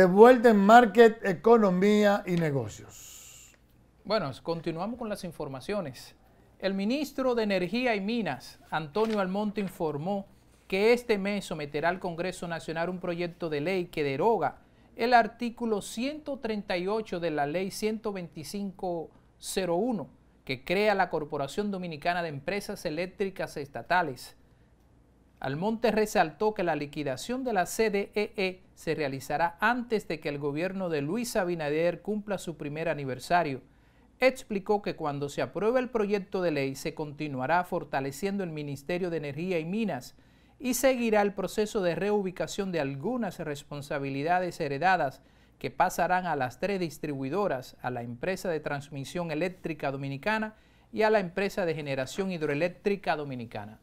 de vuelta en Market, Economía y Negocios. Bueno, continuamos con las informaciones. El ministro de Energía y Minas, Antonio Almonte, informó que este mes someterá al Congreso Nacional un proyecto de ley que deroga el artículo 138 de la Ley 125.01, que crea la Corporación Dominicana de Empresas Eléctricas Estatales Almonte resaltó que la liquidación de la CDEE e se realizará antes de que el gobierno de Luis Abinader cumpla su primer aniversario. Explicó que cuando se apruebe el proyecto de ley se continuará fortaleciendo el Ministerio de Energía y Minas y seguirá el proceso de reubicación de algunas responsabilidades heredadas que pasarán a las tres distribuidoras, a la empresa de transmisión eléctrica dominicana y a la empresa de generación hidroeléctrica dominicana.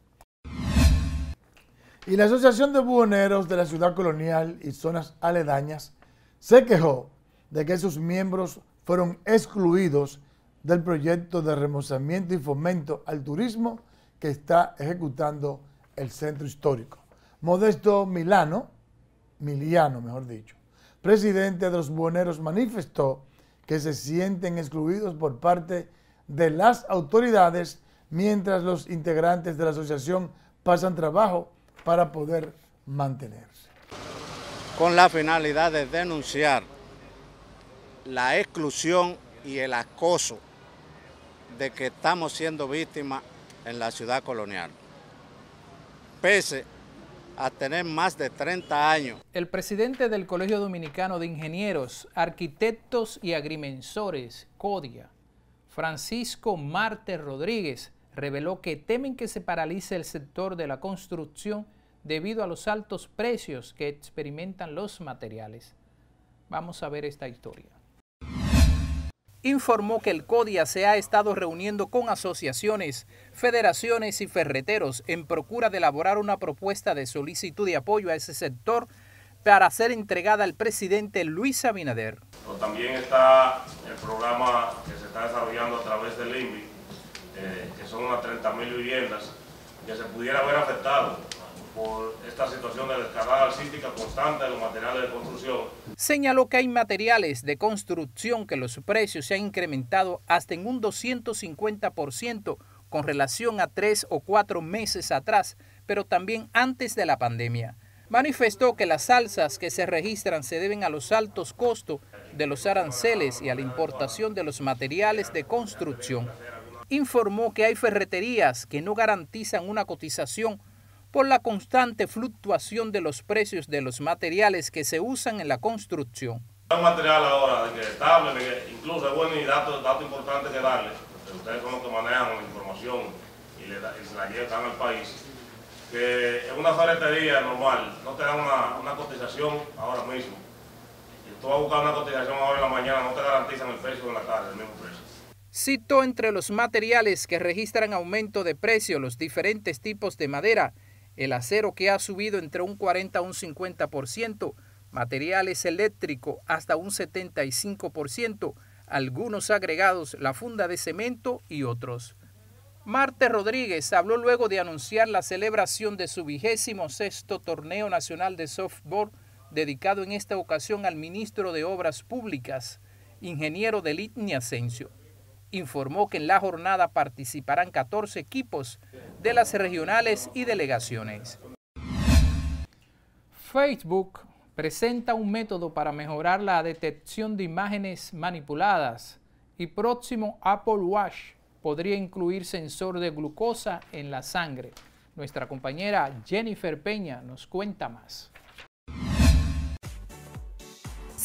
Y la Asociación de Buoneros de la Ciudad Colonial y Zonas Aledañas se quejó de que sus miembros fueron excluidos del proyecto de remozamiento y fomento al turismo que está ejecutando el centro histórico. Modesto Milano, Miliano mejor dicho, presidente de los buhoneros, manifestó que se sienten excluidos por parte de las autoridades mientras los integrantes de la asociación pasan trabajo para poder mantenerse. Con la finalidad de denunciar la exclusión y el acoso de que estamos siendo víctimas en la ciudad colonial. Pese a tener más de 30 años. El presidente del Colegio Dominicano de Ingenieros, Arquitectos y Agrimensores, CODIA, Francisco Marte Rodríguez, reveló que temen que se paralice el sector de la construcción debido a los altos precios que experimentan los materiales. Vamos a ver esta historia. Informó que el CODIA se ha estado reuniendo con asociaciones, federaciones y ferreteros en procura de elaborar una propuesta de solicitud de apoyo a ese sector para ser entregada al presidente Luis Abinader. también está el programa que se está desarrollando a través del INVI eh, que son unas 30.000 viviendas, que se pudiera haber afectado por esta situación de descarga sísmica constante de los materiales de construcción. Señaló que hay materiales de construcción que los precios se han incrementado hasta en un 250% con relación a tres o cuatro meses atrás, pero también antes de la pandemia. Manifestó que las alzas que se registran se deben a los altos costos de los aranceles y a la importación de los materiales de construcción informó que hay ferreterías que no garantizan una cotización por la constante fluctuación de los precios de los materiales que se usan en la construcción. Un material ahora que estable, incluso es bueno y dato, dato importante que darle, ustedes son los que manejan la información y, se la llevan al país, que en una ferretería normal no te dan una, una cotización ahora mismo. Y tú vas a buscar una cotización ahora en la mañana, no te garantizan el precio en la tarde, el mismo precio. Cito entre los materiales que registran aumento de precio los diferentes tipos de madera, el acero que ha subido entre un 40 a un 50%, materiales eléctricos hasta un 75%, algunos agregados, la funda de cemento y otros. Marte Rodríguez habló luego de anunciar la celebración de su vigésimo sexto torneo nacional de softball, dedicado en esta ocasión al ministro de Obras Públicas, ingeniero de Litni informó que en la jornada participarán 14 equipos de las regionales y delegaciones. Facebook presenta un método para mejorar la detección de imágenes manipuladas y próximo Apple Watch podría incluir sensor de glucosa en la sangre. Nuestra compañera Jennifer Peña nos cuenta más.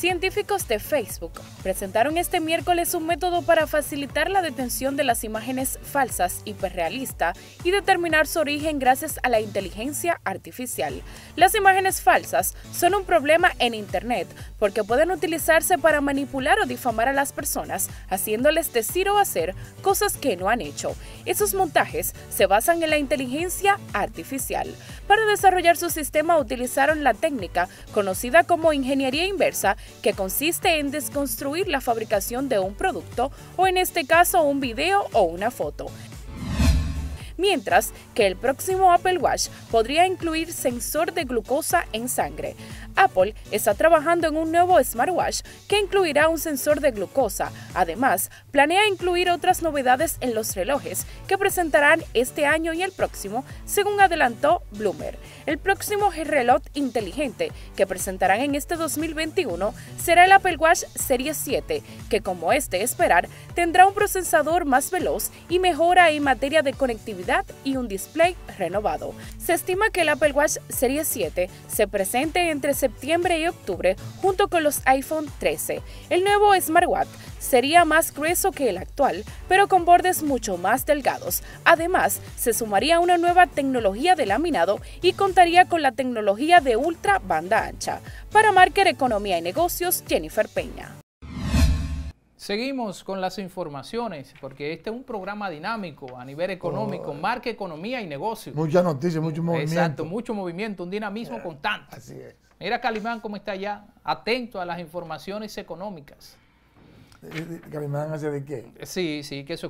Científicos de Facebook presentaron este miércoles un método para facilitar la detención de las imágenes falsas hiperrealistas y determinar su origen gracias a la inteligencia artificial. Las imágenes falsas son un problema en Internet porque pueden utilizarse para manipular o difamar a las personas, haciéndoles decir o hacer cosas que no han hecho. Esos montajes se basan en la inteligencia artificial. Para desarrollar su sistema utilizaron la técnica conocida como ingeniería inversa que consiste en desconstruir la fabricación de un producto o en este caso un video o una foto mientras que el próximo Apple Watch podría incluir sensor de glucosa en sangre, Apple está trabajando en un nuevo smartwatch que incluirá un sensor de glucosa. Además, planea incluir otras novedades en los relojes que presentarán este año y el próximo, según adelantó Bloomer. El próximo reloj inteligente que presentarán en este 2021 será el Apple Watch Series 7, que como es de esperar, tendrá un procesador más veloz y mejora en materia de conectividad y un display renovado. Se estima que el Apple Watch Series 7 se presente entre septiembre y octubre junto con los iPhone 13. El nuevo smartwatch sería más grueso que el actual, pero con bordes mucho más delgados. Además, se sumaría una nueva tecnología de laminado y contaría con la tecnología de ultra banda ancha. Para Marker Economía y Negocios, Jennifer Peña. Seguimos con las informaciones, porque este es un programa dinámico a nivel oh. económico, marca economía y negocios. Muchas noticias, mucho movimiento. Exacto, mucho movimiento, un dinamismo eh, constante. Así es. Mira Calimán cómo está allá, atento a las informaciones económicas. Eh, eh, ¿Calimán hace de qué? Sí, sí, que eso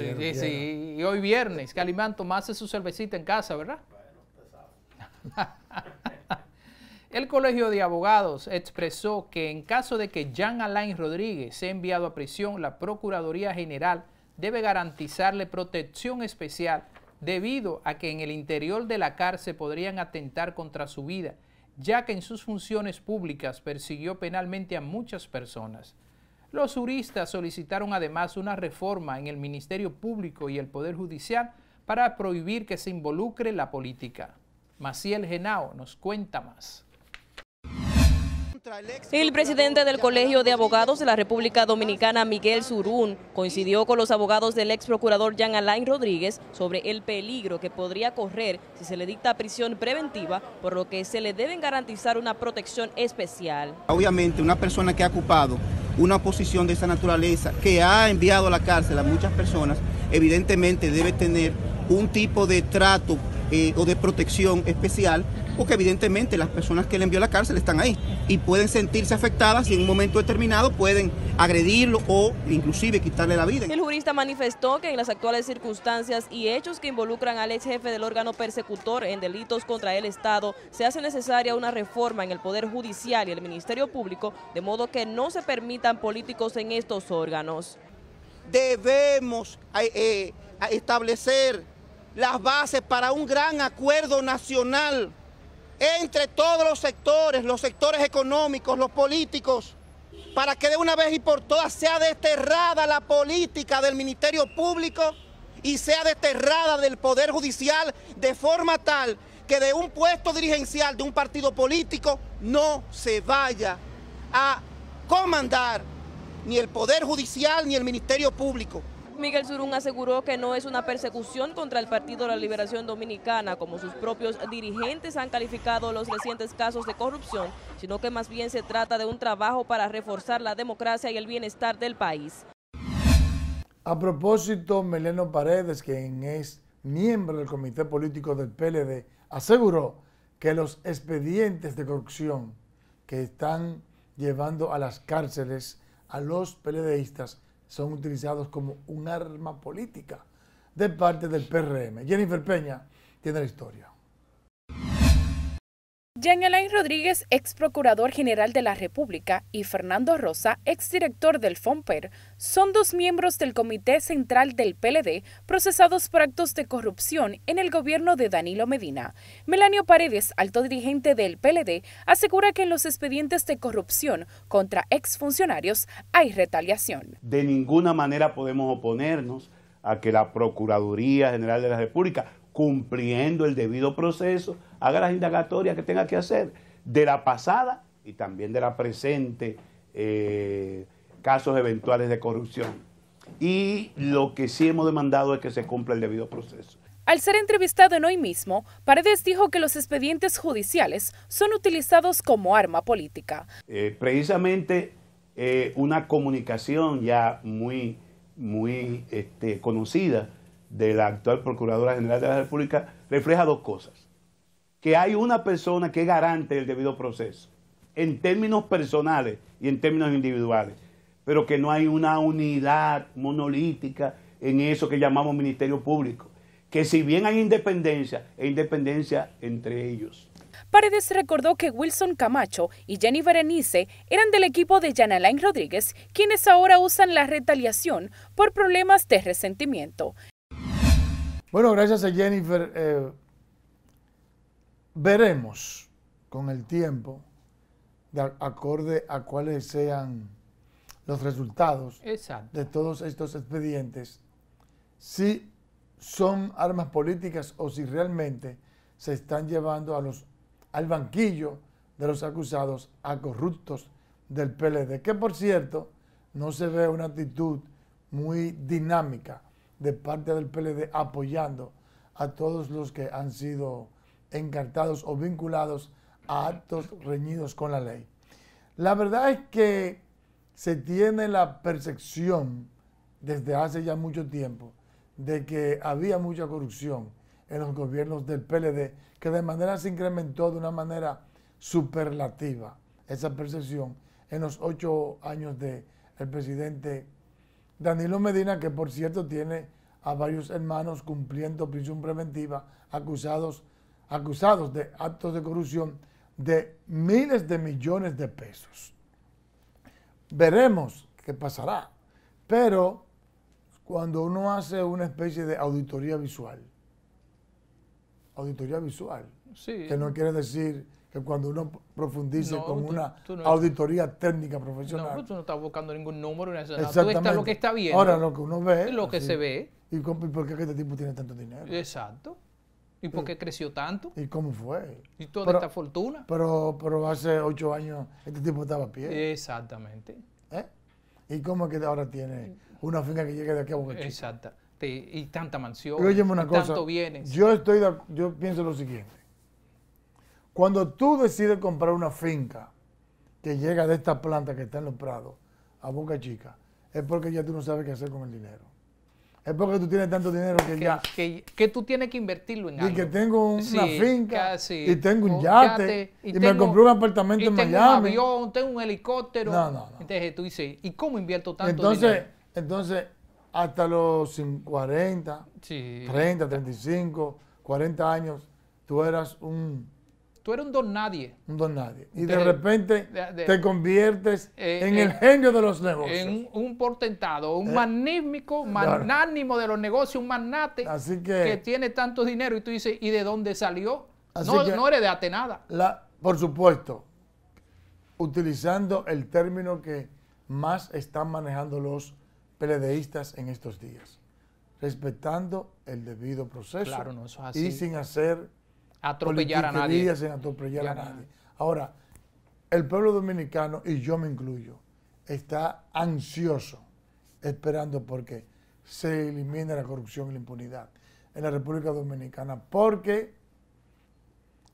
Y hoy viernes, Calimán tomase su cervecita en casa, ¿verdad? Bueno, El Colegio de Abogados expresó que en caso de que Jean Alain Rodríguez sea enviado a prisión, la Procuraduría General debe garantizarle protección especial debido a que en el interior de la cárcel podrían atentar contra su vida ya que en sus funciones públicas persiguió penalmente a muchas personas. Los juristas solicitaron además una reforma en el Ministerio Público y el Poder Judicial para prohibir que se involucre la política. Maciel Genao nos cuenta más. El presidente del Colegio de Abogados de la República Dominicana, Miguel Surún, coincidió con los abogados del ex procurador Jean Alain Rodríguez sobre el peligro que podría correr si se le dicta prisión preventiva, por lo que se le deben garantizar una protección especial. Obviamente, una persona que ha ocupado una posición de esa naturaleza, que ha enviado a la cárcel a muchas personas, evidentemente debe tener un tipo de trato eh, o de protección especial porque evidentemente las personas que le envió a la cárcel están ahí y pueden sentirse afectadas y en un momento determinado pueden agredirlo o inclusive quitarle la vida. El jurista manifestó que en las actuales circunstancias y hechos que involucran al ex jefe del órgano persecutor en delitos contra el Estado, se hace necesaria una reforma en el Poder Judicial y el Ministerio Público, de modo que no se permitan políticos en estos órganos. Debemos eh, eh, establecer las bases para un gran acuerdo nacional entre todos los sectores, los sectores económicos, los políticos, para que de una vez y por todas sea desterrada la política del Ministerio Público y sea desterrada del Poder Judicial de forma tal que de un puesto dirigencial de un partido político no se vaya a comandar ni el Poder Judicial ni el Ministerio Público. Miguel Surún aseguró que no es una persecución contra el Partido de la Liberación Dominicana, como sus propios dirigentes han calificado los recientes casos de corrupción, sino que más bien se trata de un trabajo para reforzar la democracia y el bienestar del país. A propósito, Meleno Paredes, quien es miembro del Comité Político del PLD, aseguró que los expedientes de corrupción que están llevando a las cárceles a los PLDistas son utilizados como un arma política de parte del PRM. Jennifer Peña tiene la historia. Jean Rodríguez, ex procurador general de la República, y Fernando Rosa, ex director del FOMPER, son dos miembros del Comité Central del PLD procesados por actos de corrupción en el gobierno de Danilo Medina. Melanio Paredes, alto dirigente del PLD, asegura que en los expedientes de corrupción contra ex funcionarios hay retaliación. De ninguna manera podemos oponernos a que la Procuraduría General de la República cumpliendo el debido proceso, haga las indagatorias que tenga que hacer de la pasada y también de la presente eh, casos eventuales de corrupción. Y lo que sí hemos demandado es que se cumpla el debido proceso. Al ser entrevistado en hoy mismo, Paredes dijo que los expedientes judiciales son utilizados como arma política. Eh, precisamente eh, una comunicación ya muy, muy este, conocida de la actual Procuradora General de la República refleja dos cosas. Que hay una persona que garante el debido proceso, en términos personales y en términos individuales, pero que no hay una unidad monolítica en eso que llamamos Ministerio Público. Que si bien hay independencia, e independencia entre ellos. Paredes recordó que Wilson Camacho y Jenny Berenice eran del equipo de Janalain Rodríguez, quienes ahora usan la retaliación por problemas de resentimiento. Bueno, gracias a Jennifer. Eh, veremos con el tiempo, de acorde a cuáles sean los resultados de todos estos expedientes, si son armas políticas o si realmente se están llevando a los, al banquillo de los acusados a corruptos del PLD, que por cierto no se ve una actitud muy dinámica de parte del PLD apoyando a todos los que han sido encartados o vinculados a actos reñidos con la ley. La verdad es que se tiene la percepción desde hace ya mucho tiempo de que había mucha corrupción en los gobiernos del PLD, que de manera se incrementó de una manera superlativa esa percepción en los ocho años del el presidente Danilo Medina, que por cierto tiene a varios hermanos cumpliendo prisión preventiva, acusados, acusados de actos de corrupción de miles de millones de pesos. Veremos qué pasará, pero cuando uno hace una especie de auditoría visual, auditoría visual, sí. que no quiere decir cuando uno profundice con una auditoría técnica profesional. No, tú no estás buscando ningún número, Tú estás lo que está viendo. Ahora lo que uno ve. Lo que se ve. ¿Y, por qué este tipo tiene tanto dinero? Exacto. ¿Y por qué creció tanto? ¿Y cómo fue? ¿Y toda esta fortuna? Pero, pero hace ocho años este tipo estaba a pie. Exactamente. ¿Eh? ¿Y cómo es que ahora tiene una finca que llega de aquí a Boca Exacto. Y tanta mansión. Pero una cosa. Tanto bienes. Yo, estoy yo pienso lo siguiente. Cuando tú decides comprar una finca que llega de esta planta que está en los prados a Boca Chica, es porque ya tú no sabes qué hacer con el dinero. Es porque tú tienes tanto dinero que, ya... Que, tú tienes que invertirlo en algo. Y que tengo una finca, y tengo un yate, y, me compré un apartamento en Miami. tengo un avión, tengo un helicóptero. No, no, no. Entonces tú dices, ¿y cómo invierto tanto entonces, dinero? Entonces, hasta los 40, 30, 35, 40 años, tú eras un Tú eres un don nadie. Un don nadie. Y de, repente te conviertes eh, en el eh, genio de los negocios. En un portentado, un eh, magnífico, magnánimo de los negocios, un magnate que, tiene tanto dinero y tú dices, ¿y de dónde salió? no, no eres de Atenada. por supuesto, utilizando el término que más están manejando los peledeístas en estos días, respetando el debido proceso claro, no, es así. y sin hacer atropellar a nadie. Ahora, el pueblo dominicano, y yo me incluyo, está ansioso esperando porque se elimine la corrupción y la impunidad en la República Dominicana. Porque,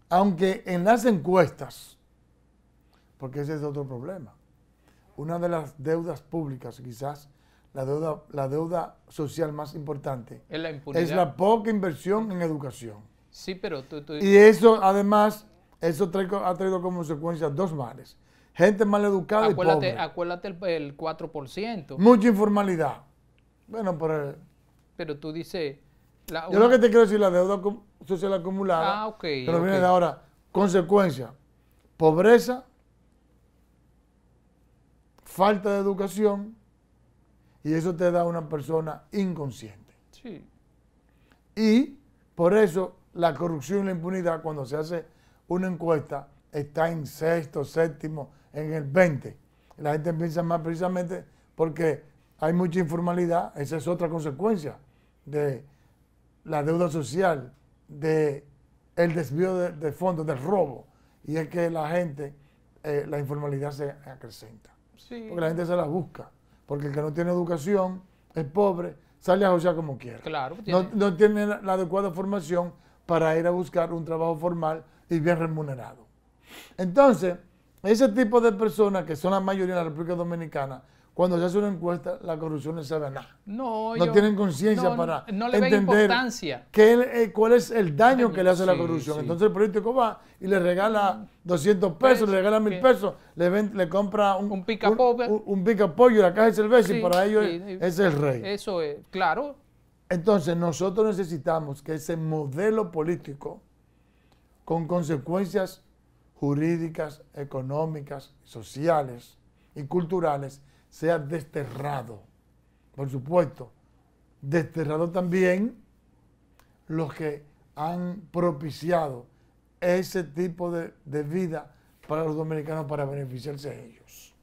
aunque en las encuestas, porque ese es otro problema, una de las deudas públicas, quizás la deuda, la deuda social más importante, es la, es la poca inversión en educación Sí, pero tú, Y eso, además, eso ha traído como consecuencia dos males. Gente mal educada y pobre. Acuérdate el, 4%. Mucha informalidad. Bueno, pero... Pero tú dices... yo lo que te quiero decir, la deuda social acumulada, ah, okay, pero viene de ahora, consecuencia, pobreza, falta de educación, y eso te da una persona inconsciente. Sí. Y por eso la corrupción y la impunidad cuando se hace una encuesta está en sexto, séptimo, en el 20. La gente piensa más precisamente porque hay mucha informalidad, esa es otra consecuencia de la deuda social, de el desvío de, fondos, del robo, y es que la gente, eh, la informalidad se acrecenta, porque la gente se la busca, porque el que no tiene educación es pobre, sale a josear como quiera. Claro, pues No, no, tiene la adecuada formación para ir a buscar un trabajo formal y bien remunerado. Entonces, ese tipo de personas, que son la mayoría en la República Dominicana, cuando se hace una encuesta, la corrupción no sabe nada. No, no tienen conciencia para no, entender eh, cuál es el daño que le hace la corrupción. Entonces el político va y le regala 200 pesos, le regala 1000 pesos, le, le compra un, pica un, un, pollo, la caja de cerveza y para ellos es el rey. Eso es, claro. Entonces nosotros necesitamos que ese modelo político, con consecuencias jurídicas, económicas, sociales y culturales, sea desterrado. Por supuesto, desterrado también los que han propiciado ese tipo de, vida para los dominicanos para beneficiarse de ellos.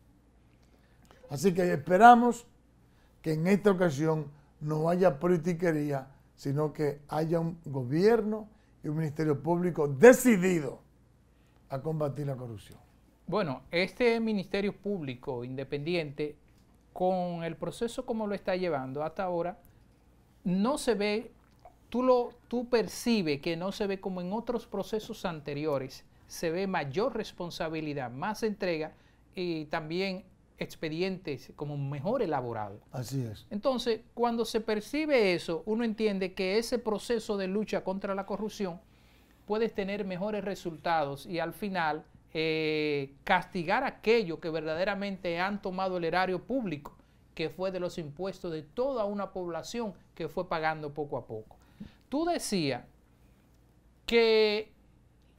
Así que esperamos que en esta ocasión no haya politiquería, sino que haya un gobierno y un ministerio público decidido a combatir la corrupción. Bueno, este ministerio público independiente, con el proceso como lo está llevando hasta ahora, no se ve, tú, lo, tú percibes que no se ve como en otros procesos anteriores, se ve mayor responsabilidad, más entrega y también expedientes como mejor elaborado. Así es. Entonces, cuando se percibe eso, uno entiende que ese proceso de lucha contra la corrupción puedes tener mejores resultados y al final eh, castigar aquello aquellos que verdaderamente han tomado el erario público, que fue de los impuestos de toda una población que fue pagando poco a poco. Tú decías que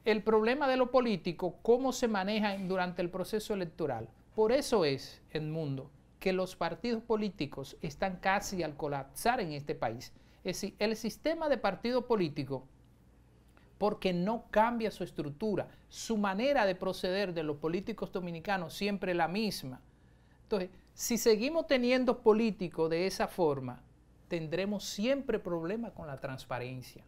el problema de lo político, cómo se maneja durante el proceso electoral. Por eso es, mundo, que los partidos políticos están casi al colapsar en este país. Es decir, el sistema de partido político, porque no cambia su estructura, su manera de proceder de los políticos dominicanos siempre la misma. Entonces, si seguimos teniendo políticos de esa forma, tendremos siempre problemas con la transparencia.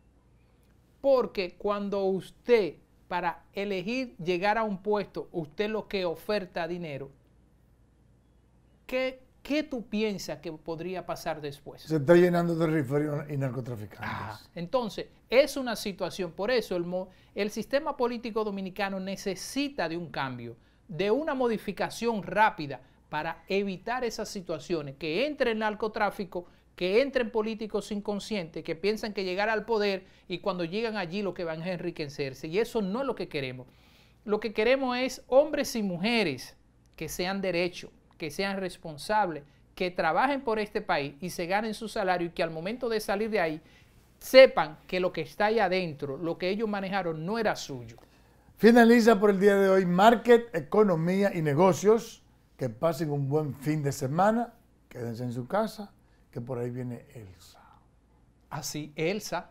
Porque cuando usted, para elegir llegar a un puesto, usted lo que oferta dinero, ¿qué, tú piensas que podría pasar después? Se está llenando de riferios y narcotraficantes. Ah, entonces, es una situación, por eso el, el sistema político dominicano necesita de un cambio, de una modificación rápida para evitar esas situaciones, que entre el narcotráfico, que entren políticos inconscientes, que piensan que llegar al poder y cuando llegan allí lo que van a enriquecerse. Y eso no es lo que queremos. Lo que queremos es hombres y mujeres que sean derechos, que sean responsables, que trabajen por este país y se ganen su salario y que al momento de salir de ahí sepan que lo que está ahí adentro, lo que ellos manejaron, no era suyo. Finaliza por el día de hoy Market, Economía y Negocios. Que pasen un buen fin de semana. Quédense en su casa, que por ahí viene Elsa. Así, Elsa.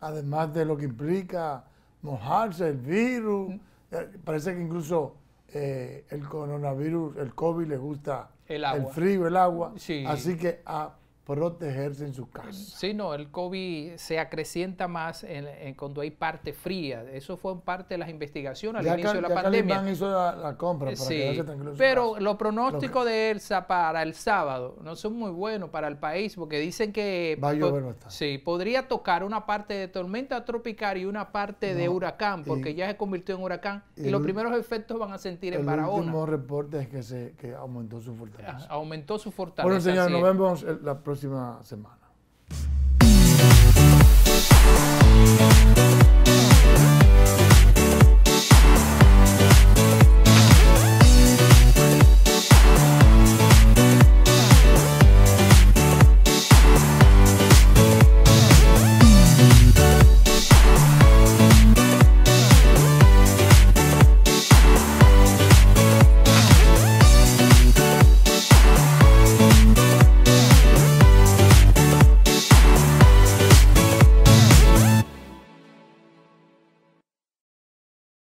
Además de lo que implica mojarse, el virus. Mm. Eh, parece que incluso eh, el coronavirus, el COVID, le gusta el, frío, el agua. Así que a ah, protegerse en su casa. Sí, no, el COVID se acrecienta más en, cuando hay parte fría. Eso fue parte de las investigaciones al inicio de la ya pandemia. hizo la, compra sí, pero los pronósticos de ELSA para el sábado no son muy buenos para el país porque dicen que va a llover sí, podría tocar una parte de tormenta tropical y una parte de huracán porque ya se convirtió en huracán y, los primeros efectos van a sentir en Barahona. El último reporte es que, se, que aumentó su fortaleza. Ah, aumentó su fortaleza. Bueno, señor, nos vemos la próxima semana.